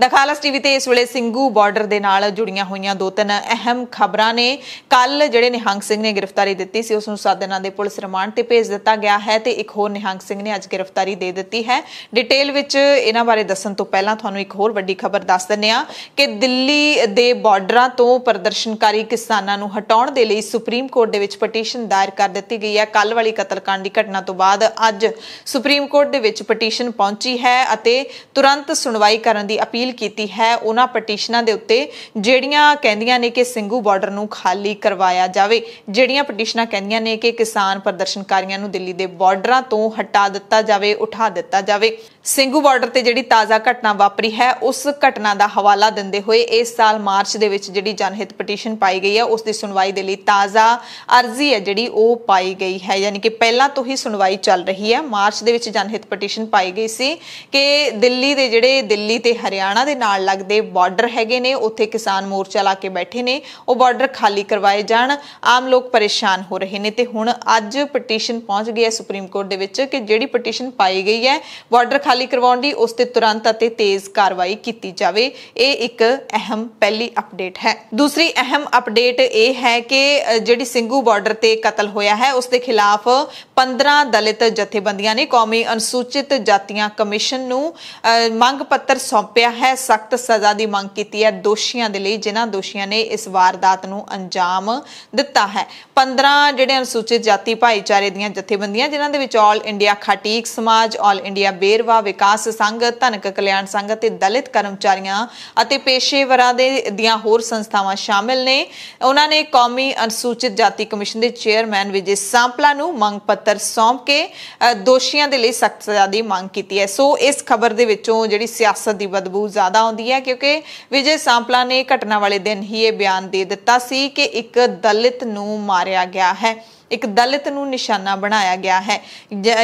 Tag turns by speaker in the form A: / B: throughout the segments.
A: ਦਖਾਲਸ TV ਤੇ ਇਸ ਵੇਲੇ ਸਿੰਘੂ ਬਾਰਡਰ ਦੇ ਨਾਲ ਜੁੜੀਆਂ ਹੋਈਆਂ ਦੋ ਤਿੰਨ ਅਹਿਮ ਖਬਰਾਂ ਨੇ ਕੱਲ ਜਿਹੜੇ ਨਿਹੰਗ ਸਿੰਘ ਨੇ ਗ੍ਰਿਫਤਾਰੀ ਦਿੱਤੀ ਸੀ ਉਸ ਨੂੰ 7 ਦਿਨਾਂ ਦੇ ਪੁਲਿਸ ਰਿਮਾਂਡ ਤੇ ਭੇਜ ਦਿੱਤਾ ਗਿਆ ਹੈ ਤੇ ਇੱਕ ਹੋਰ ਨਿਹੰਗ ਸਿੰਘ ਨੇ ਅੱਜ ਗ੍ਰਿਫਤਾਰੀ ਦੇ ਦਿੱਤੀ ਹੈ ਡਿਟੇਲ ਵਿੱਚ ਇਹਨਾਂ ਬਾਰੇ ਦੱਸਣ ਤੋਂ ਪਹਿਲਾਂ ਤੁਹਾਨੂੰ ਇੱਕ ਹੋਰ ਵੱਡੀ ਖਬਰ ਦੱਸ ਦਿੰਨੇ ਆ ਕਿ ਦਿੱਲੀ ਦੇ ਬਾਰਡਰਾਂ ਤੋਂ ਪ੍ਰਦਰਸ਼ਨਕਾਰੀ ਕਿਸਾਨਾਂ ਨੂੰ ਹਟਾਉਣ ਦੇ ਲਈ ਸੁਪਰੀਮ ਕੋਰਟ ਦੇ ਵਿੱਚ ਪਟੀਸ਼ਨ ਦਾਇਰ ਕਰ ਦਿੱਤੀ ਗਈ ਹੈ ਕੱਲ ਵਾਲੀ ਕਤਲकांड ਦੀ ਘਟਨਾ ਤੋਂ ਬਾਅਦ ਅੱਜ ਸੁਪਰੀਮ ਕੋਰਟ ਦੇ ਵਿੱਚ ਪਟੀਸ਼ਨ ਪਹੁੰਚੀ ਹੈ ਅਤੇ ਤੁਰੰਤ ਸੁਣਵਾਈ ਕਰਨ ਦੀ ਅਪੀਲ ਅਪੀਲ ਕੀਤੀ ਹੈ ਉਹਨਾਂ ਪਟੀਸ਼ਨਾਂ ਦੇ ਉੱਤੇ ਜਿਹੜੀਆਂ ਕਹਿੰਦੀਆਂ ਨੇ ਕਿ ਸਿੰਘੂ ਬਾਰਡਰ ਨੂੰ ਖਾਲੀ ਕਰਵਾਇਆ ਜਾਵੇ ਜਿਹੜੀਆਂ ਪਟੀਸ਼ਨਾਂ ਕਹਿੰਦੀਆਂ ਨੇ ਕਿ ਕਿਸਾਨ ਪ੍ਰਦਰਸ਼ਨਕਾਰੀਆਂ ਨੂੰ ਦਿੱਲੀ ਦੇ ਬਾਰਡਰਾਂ ਤੋਂ ਹਟਾ ਦਿੱਤਾ ਜਾਵੇ ਉਠਾ ਦਿੱਤਾ ਜਾਵੇ ਸਿੰਘੂ ਬਾਰਡਰ ਤੇ ਜਿਹੜੀ ਤਾਜ਼ਾ ਘਟਨਾ ਵਾਪਰੀ ਹੈ ਉਸ ਘਟਨਾ ਦਾ ਹਵਾਲਾ ਦਿੰਦੇ ਹੋਏ ਇਸ ਸਾਲ ਮਾਰਚ ਦੇ ਵਿੱਚ ਜਿਹੜੀ ਜਨਹਿਤ ਪਟੀਸ਼ਨ ਪਾਈ ਗਈ ਹੈ ਉਸ ਦੀ ਸੁਣਵਾਈ ਦੇ ਲਈ ਤਾਜ਼ਾ ਅਰਜ਼ੀ ਹੈ ਜਿਹੜੀ ਉਹ ਪਾਈ ਗਈ ਹੈ ਯਾਨੀ ਕਿ ਪਹਿਲਾਂ ਤੋਂ ਹੀ ਸੁਣਵਾਈ ਚੱਲ ਰਹੀ ਹੈ ਮਾਰਚ ਦੇ ਵਿੱਚ ਜਨਹਿਤ ਪਟੀਸ਼ਨ ਪਾਈ ਗਈ ਸੀ ਕਿ ਦਿੱਲੀ ਦੇ ਜਿਹੜੇ ਦਿੱਲੀ ਤੇ ਹਰਿਆਣਾ ਹਰਿਆਣਾ ਦੇ ਨਾਲ ਲੱਗਦੇ ਬਾਰਡਰ ਹੈਗੇ ਨੇ ਉੱਥੇ ਕਿਸਾਨ ਮੋਰਚਾ ਲਾ ਕੇ ਬੈਠੇ ਨੇ ਉਹ ਬਾਰਡਰ ਖਾਲੀ ਕਰਵਾਏ ਜਾਣ ਆਮ ਲੋਕ ਪਰੇਸ਼ਾਨ ਹੋ ਰਹੇ ਨੇ ਤੇ ਹੁਣ ਅੱਜ ਪਟੀਸ਼ਨ ਪਹੁੰਚ ਗਈ ਹੈ ਸੁਪਰੀਮ ਕੋਰਟ ਦੇ ਵਿੱਚ ਕਿ ਜਿਹੜੀ ਪਟੀਸ਼ਨ ਪਾਈ ਗਈ ਹੈ ਬਾਰਡਰ ਖਾਲੀ ਕਰਵਾਉਣ ਦੀ ਉਸ ਤੇ ਤੁਰੰਤ ਅਤੇ ਤੇਜ਼ ਕਾਰਵਾਈ ਕੀਤੀ ਜਾਵੇ ਇਹ ਇੱਕ ਅਹਿਮ ਪਹਿਲੀ ਅਪਡੇਟ ਹੈ ਦੂਸਰੀ ਅਹਿਮ ਅਪਡੇਟ ਇਹ ਹੈ ਕਿ ਜਿਹੜੀ ਸਿੰਘੂ ਬਾਰਡਰ ਤੇ ਕਤਲ ਹੋਇਆ ਹੈ ਉਸ ਦੇ ਖਿਲਾਫ 15 ਦਲਿਤ ਜਥੇਬੰਦੀਆਂ ਨੇ ਕੌਮੀ ਅਨੁਸੂਚਿਤ ਜਾਤੀਆਂ ਕਮਿਸ਼ਨ ਨੂੰ ਮੰਗ ਪੱਤਰ ਸੌਂਪਿਆ ਹੈ ਸਖਤ ਸਜ਼ਾ ਦੀ ਮੰਗ ਕੀਤੀ ਹੈ ਦੋਸ਼ੀਆਂ ਦੇ ਲਈ ਜਿਨ੍ਹਾਂ ਦੋਸ਼ੀਆਂ ਨੇ ਇਸ ਵਾਰਦਾਤ ਨੂੰ ਅੰਜਾਮ ਦਿੱਤਾ ਹੈ 15 ਜਿਹੜੇ ਅਨੁਸੂਚਿਤ ਜਾਤੀ ਭਾਈਚਾਰੇ ਦੀਆਂ ਜਥੇਬੰਦੀਆਂ ਜਿਨ੍ਹਾਂ ਦੇ ਵਿੱਚ ਆਲ ਇੰਡੀਆ ਖਾਟੀਕ ਸਮਾਜ ਆਲ ਇੰਡੀਆ ਬੇਰਵਾ ਵਿਕਾਸ ਸੰਘ ਧਨਕ ਕਲਿਆਣ ਸੰਘ ਅਤੇ ਦਲਿਤ ਕਰਮਚਾਰੀਆਂ ਅਤੇ ਪੇਸ਼ੇਵਰਾਂ ਦੇ ਦੀਆਂ ਹੋਰ ਸੰਸਥਾਵਾਂ ਸ਼ਾਮਿਲ ਨੇ ਉਹਨਾਂ ਨੇ ਕੌਮੀ ਅਨੁਸੂਚਿਤ ਜਾਤੀ ਕਮਿਸ਼ਨ ਦੇ ਚੇਅਰਮੈਨ ਵਿਜੇ ਸਾਂਪਲਾ ਨੂੰ ਮੰਗ ਪੱਤਰ ਸੌਂਪ ਕੇ ਦੋਸ਼ੀਆਂ ਦੇ ਲਈ ਸਖਤ ਸਜ਼ਾ ਦੀ ਮੰਗ ਕੀਤੀ ਹੈ ਸੋ ਇਸ ਖਬਰ ਦੇ ਵਿੱਚੋਂ ਜਿਹੜੀ ਸਿਆਸਤ ਦੀ ਬਦਬੂ ਤੋਂ ਜ਼ਿਆਦਾ ਆਉਂਦੀ ਹੈ ਕਿਉਂਕਿ ਵਿਜੇ ਸਾਂਪਲਾ ਨੇ ਘਟਨਾ ਵਾਲੇ ਦਿਨ ਹੀ ਇਹ ਬਿਆਨ ਦੇ ਦਿੱਤਾ ਸੀ ਕਿ ਇੱਕ ਦਲਿਤ ਨੂੰ ਮਾਰਿਆ ਗਿਆ ਹੈ ਇੱਕ ਦਲਿਤ ਨੂੰ ਨਿਸ਼ਾਨਾ ਬਣਾਇਆ ਗਿਆ ਹੈ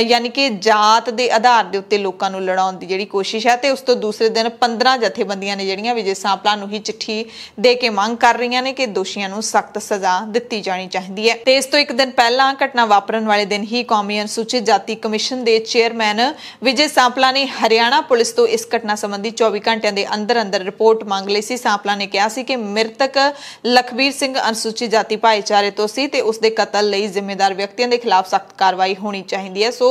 A: ਯਾਨੀ ਕਿ ਜਾਤ ਦੇ ਆਧਾਰ ਦੇ ਉੱਤੇ ਲੋਕਾਂ ਨੂੰ ਲੜਾਉਣ ਦੀ ਜਿਹੜੀ ਕੋਸ਼ਿਸ਼ ਹੈ ਤੇ ਉਸ ਤੋਂ ਦੂਸਰੇ ਦਿਨ 15 ਜਥੇਬੰਦੀਆਂ ਨੇ ਜਿਹੜੀਆਂ ਵਿਜੇ ਸਾਂਪਲਾ ਨੂੰ ਹੀ ਚਿੱਠੀ ਦੇ ਕੇ ਮੰਗ ਕਰ ਰਹੀਆਂ ਨੇ ਕਿ ਦੋਸ਼ੀਆਂ ਨੂੰ ਸਖਤ ਸਜ਼ਾ ਦਿੱਤੀ ਜਾਣੀ ਚਾਹੀਦੀ ਹੈ ਤੇ ਇਸ ਤੋਂ ਇੱਕ ਦਿਨ ਪਹਿਲਾਂ ਘਟਨਾ ਵਾਪਰਨ ਵਾਲੇ ਦਿਨ ਹੀ ਕੌਮੀ ਅਨੁਸੂਚਿਤ ਜਾਤੀ ਕਮਿਸ਼ਨ ਦੇ ਚੇਅਰਮੈਨ ਵਿਜੇ ਸਾਂਪਲਾ ਨੇ ਹਰਿਆਣਾ ਪੁਲਿਸ ਤੋਂ ਇਸ ਘਟਨਾ ਸੰਬੰਧੀ 24 ਘੰਟਿਆਂ ਦੇ ਅੰਦਰ ਅੰਦਰ ਰਿਪੋਰਟ ਮੰਗ ਲਈ ਸੀ ਸਾਂਪਲਾ ਨੇ ਕਿਹਾ ਸੀ ਕਿ ਮ੍ਰਿਤਕ ਲਖਬੀਰ ਸਿੰਘ ਅਨੁਸੂਚਿਤ ਜਾਤੀ ਭਾਈਚਾਰੇ ਤੋਂ ਸੀ ਤੇ ਉਸ ਦੇ ਕਤਲ ਲਈ ਜ਼ਿੰਮੇਦਾਰ ਵਿਅਕਤੀਆਂ ਦੇ ਖਿਲਾਫ ਸਖਤ ਕਾਰਵਾਈ ਹੋਣੀ ਚਾਹੀਦੀ ਹੈ ਸੋ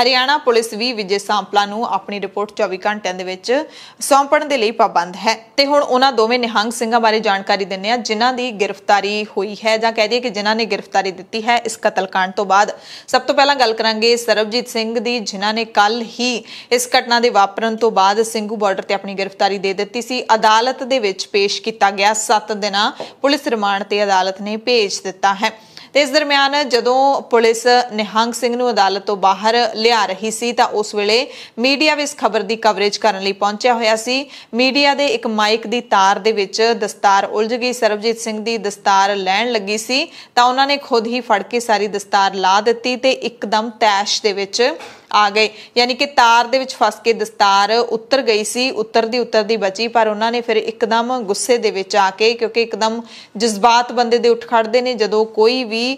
A: ਹਰਿਆਣਾ ਪੁਲਿਸ ਵੀ ਵਿਜੇ ਸਾਂਪਲਾ ਨੂੰ ਆਪਣੀ ਰਿਪੋਰਟ 24 ਘੰਟਿਆਂ ਦੇ ਵਿੱਚ ਸੌਂਪਣ ਦੇ ਲਈ ਪਾਬੰਦ ਹੈ ਤੇ ਹੁਣ ਉਹਨਾਂ ਦੋਵੇਂ ਨਿਹੰਗ ਸਿੰਘਾਂ ਬਾਰੇ ਜਾਣਕਾਰੀ ਦਿੰਨੇ ਆ ਜਿਨ੍ਹਾਂ ਦੀ ਗ੍ਰਿਫਤਾਰੀ ਹੋਈ ਹੈ ਜਾਂ ਕਹਿ ਦਈਏ ਕਿ ਜਿਨ੍ਹਾਂ ਨੇ ਗ੍ਰਿਫਤਾਰੀ ਦਿੱਤੀ ਹੈ ਇਸ ਕਤਲकांड ਤੋਂ ਬਾਅਦ ਸਭ ਤੋਂ ਪਹਿਲਾਂ ਗੱਲ ਕਰਾਂਗੇ ਸਰਬਜੀਤ ਸਿੰਘ ਦੀ ਜਿਨ੍ਹਾਂ ਨੇ ਕੱਲ ਹੀ ਇਸ ਘਟਨਾ ਦੇ ਵਾਪਰਨ ਤੋਂ ਬਾਅਦ ਸਿੰਘੂ ਬਾਰਡਰ ਤੇ ਆਪਣੀ ਗ੍ਰਿਫਤਾਰੀ ਦੇ ਦਿੱਤੀ ਸੀ ਅਦਾਲਤ ਦੇ ਵਿੱਚ ਪੇਸ਼ ਕੀਤਾ ਗਿਆ 7 ਦਿਨਾਂ ਪੁਲਿਸ ਰਿਮਾਂਡ ਤੇ ਅਦਾਲਤ ਨੇ ਭੇਜ ਦਿੱਤਾ ਹੈ ਤੇ ਇਸ ਦਰਮਿਆਨ ਜਦੋਂ ਪੁਲਿਸ ਨਿਹੰਗ ਸਿੰਘ ਨੂੰ ਅਦਾਲਤ ਤੋਂ ਬਾਹਰ ਲਿਆ ਰਹੀ ਸੀ ਤਾਂ ਉਸ ਵੇਲੇ ਮੀਡੀਆ ਵੀ ਇਸ ਖਬਰ ਦੀ ਕਵਰੇਜ ਕਰਨ ਲਈ ਪਹੁੰਚਿਆ ਹੋਇਆ ਸੀ ਮੀਡੀਆ ਦੇ ਇੱਕ ਮਾਈਕ ਦੀ ਤਾਰ ਦੇ ਵਿੱਚ ਦਸਤਾਰ ਉਲਝ ਗਈ ਸਰਬਜੀਤ ਸਿੰਘ ਦੀ ਦਸਤਾਰ ਲੈਣ ਲੱਗੀ ਸੀ ਤਾਂ ਉਹਨਾਂ ਨੇ ਖੁਦ ਹੀ ਫੜ ਕੇ ਸਾਰੀ ਦਸਤਾਰ ਲਾ ਦਿੱਤੀ ਤੇ ਇੱਕਦਮ ਤੈਸ਼ ਦੇ ਵਿੱਚ ਆ ਗਏ ਯਾਨੀ ਕਿ ਤਾਰ ਦੇ ਵਿੱਚ ਫਸ ਕੇ ਦਸਤਾਰ ਉੱਤਰ ਗਈ ਸੀ ਉੱਤਰ ਦੀ ਉੱਤਰ ਦੀ ਬਚੀ ਪਰ ਉਹਨਾਂ ਨੇ ਫਿਰ ਇੱਕਦਮ ਗੁੱਸੇ ਦੇ ਵਿੱਚ ਆ ਕੇ ਕਿਉਂਕਿ ਇੱਕਦਮ ਜਜ਼ਬਾਤ ਬੰਦੇ ਦੇ ਉੱਠ ਖੜਦੇ ਨੇ ਜਦੋਂ ਕੋਈ ਵੀ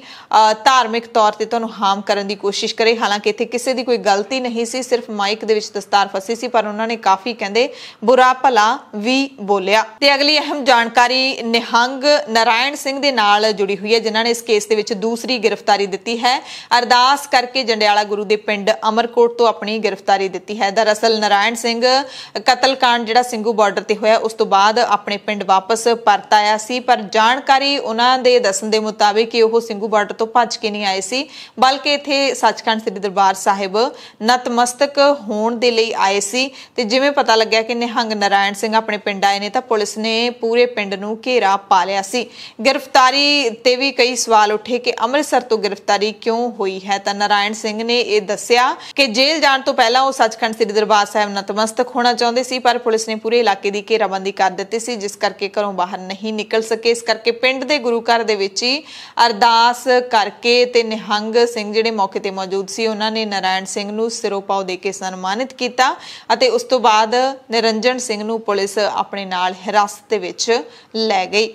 A: ਧਾਰਮਿਕ ਤੌਰ ਤੇ ਤੁਹਾਨੂੰ ਹਾਮ ਕਰਨ ਦੀ ਕੋਸ਼ਿਸ਼ ਕਰੇ ਹਾਲਾਂਕਿ ਇੱਥੇ ਕਿਸੇ ਦੀ ਕੋਈ ਗਲਤੀ ਨਹੀਂ ਸੀ ਸਿਰਫ ਮਾਈਕ ਦੇ ਵਿੱਚ ਦਸਤਾਰ ਫਸੀ ਸੀ ਪਰ ਉਹਨਾਂ ਨੇ ਕਾਫੀ ਕਹਿੰਦੇ ਬੁਰਾ ਭਲਾ ਵੀ ਬੋਲਿਆ ਤੇ ਅਗਲੀ ਅਹਿਮ ਜਾਣਕਾਰੀ ਨਿਹੰਗ ਨਰਾਇਣ ਸਿੰਘ ਦੇ ਨਾਲ ਜੁੜੀ ਹੋਈ ਹੈ ਜਿਨ੍ਹਾਂ ਨੇ ਇਸ ਕੇਸ ਦੇ ਵਿੱਚ ਦੂਸਰੀ ਗ੍ਰਿਫਤਾਰੀ ਦਿੱਤੀ ਹੈ ਅਰਦਾਸ ਕਰਕੇ ਜੰਡਿਆਲਾ ਗੁਰੂ ਦੇ ਪਿੰਡ ਅਮਰ ਉਮਰਕੋਟ ਤੋਂ ਆਪਣੀ ਗ੍ਰਿਫਤਾਰੀ ਦਿੱਤੀ ਹੈ ਦਰਅਸਲ ਨਰਾਇਣ ਸਿੰਘ ਕਤਲकांड ਜਿਹੜਾ ਸਿੰਘੂ ਬਾਰਡਰ ਤੇ ਹੋਇਆ ਉਸ ਤੋਂ ਬਾਅਦ ਆਪਣੇ ਪਿੰਡ ਵਾਪਸ ਪਰਤ ਆਇਆ ਸੀ ਪਰ ਜਾਣਕਾਰੀ ਉਹਨਾਂ ਦੇ ਦੱਸਣ ਦੇ ਮੁਤਾਬਿਕ ਕਿ ਉਹ ਸਿੰਘੂ ਬਾਰਡਰ ਤੋਂ ਭੱਜ ਕੇ ਨਹੀਂ ਆਏ ਸੀ ਬਲਕਿ ਇੱਥੇ ਸੱਚਖੰਡ ਸ੍ਰੀ ਦਰਬਾਰ ਸਾਹਿਬ ਨਤਮਸਤਕ ਹੋਣ ਦੇ ਲਈ ਆਏ ਸੀ ਤੇ ਜਿਵੇਂ ਪਤਾ ਲੱਗਿਆ ਕਿ ਨਿਹੰਗ ਨਰਾਇਣ ਸਿੰਘ ਆਪਣੇ ਪਿੰਡ ਆਏ ਨੇ ਤਾਂ ਪੁਲਿਸ ਨੇ ਪੂਰੇ ਪਿੰਡ ਨੂੰ ਘੇਰਾ ਪਾ ਲਿਆ ਸੀ ਗ੍ਰਿਫਤਾਰੀ ਤੇ ਵੀ ਕਈ ਸਵਾਲ ਉੱਠੇ ਕਿ ਅੰਮ੍ਰਿਤਸਰ ਤੋਂ ਗ੍ਰਿਫਤਾਰੀ ਕਿਉਂ ਹੋਈ ਹੈ ਤਾਂ ਨਰਾਇਣ ਸਿੰਘ ਨੇ ਇਹ ਦੱਸਿਆ ਕਿ ਜੇਲ੍ਹ ਜਾਣ ਤੋਂ ਪਹਿਲਾਂ ਉਹ ਸੱਚਖੰਡ ਸ੍ਰੀ ਦਰਬਾਰ ਸਾਹਿਬ ਨਤਮਸਤਕ ਹੋਣਾ ਚਾਹੁੰਦੇ ਸੀ ਪਰ ਪੁਲਿਸ ਨੇ ਪੂਰੇ ਇਲਾਕੇ ਦੀ ਘੇਰਾਬੰਦੀ ਕਰ ਦਿੱਤੀ ਸੀ ਜਿਸ ਕਰਕੇ ਘਰੋਂ ਬਾਹਰ ਨਹੀਂ ਨਿਕਲ ਸਕੇ ਇਸ ਕਰਕੇ ਪਿੰਡ ਦੇ ਗੁਰੂ ਘਰ ਦੇ ਵਿੱਚ ਹੀ ਅਰਦਾਸ ਕਰਕੇ ਤੇ ਨਿਹੰਗ ਸਿੰਘ ਜਿਹੜੇ ਮੌਕੇ ਤੇ ਮੌਜੂਦ ਸੀ ਉਹਨਾਂ ਨੇ ਨਰਾਇਣ ਸਿੰਘ ਨੂੰ ਸਿਰੋਪਾਉ ਦੇ ਕੇ ਸਨਮਾਨਿਤ ਕੀਤਾ ਅਤੇ ਉਸ ਤੋਂ ਬਾਅਦ ਨਿਰੰਜਨ ਸਿੰਘ ਨੂੰ ਪੁਲਿਸ ਆਪਣੇ ਨਾਲ ਹਿਰਾਸਤ ਦੇ ਵਿੱਚ ਲੈ ਗਈ